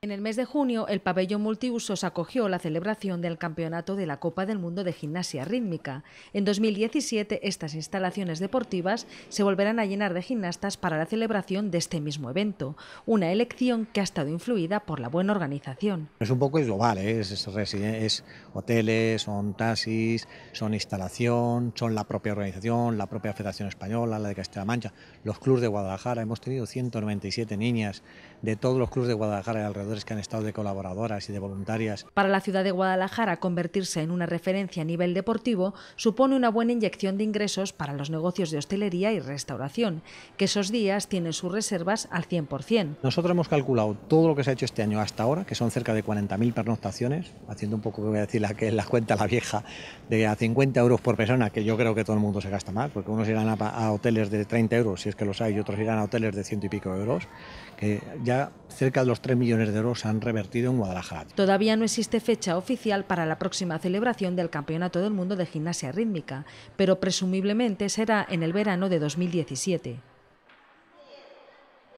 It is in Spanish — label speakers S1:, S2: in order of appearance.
S1: En el mes de junio, el pabellón multiusos acogió la celebración del campeonato de la Copa del Mundo de Gimnasia Rítmica. En 2017, estas instalaciones deportivas se volverán a llenar de gimnastas para la celebración de este mismo evento, una elección que ha estado influida por la buena organización.
S2: Es un poco global, ¿eh? es, es, hoteles, son taxis, son instalación, son la propia organización, la propia Federación Española, la de Castilla-La Mancha, los clubes de Guadalajara. Hemos tenido 197 niñas de todos los clubes de Guadalajara alrededor que han estado de colaboradoras y de voluntarias.
S1: Para la ciudad de Guadalajara, convertirse en una referencia a nivel deportivo supone una buena inyección de ingresos para los negocios de hostelería y restauración, que esos días tienen sus reservas al 100%.
S2: Nosotros hemos calculado todo lo que se ha hecho este año hasta ahora, que son cerca de 40.000 pernoctaciones, haciendo un poco, voy a decir, la, que la cuenta la vieja, de a 50 euros por persona, que yo creo que todo el mundo se gasta más, porque unos irán a, hoteles de 30 euros, si es que los hay, y otros irán a hoteles de ciento y pico euros, que ya cerca de los 3 millones de euros se han revertido en Guadalajara.
S1: Todavía no existe fecha oficial para la próxima celebración del Campeonato del Mundo de Gimnasia Rítmica, pero presumiblemente será en el verano de 2017.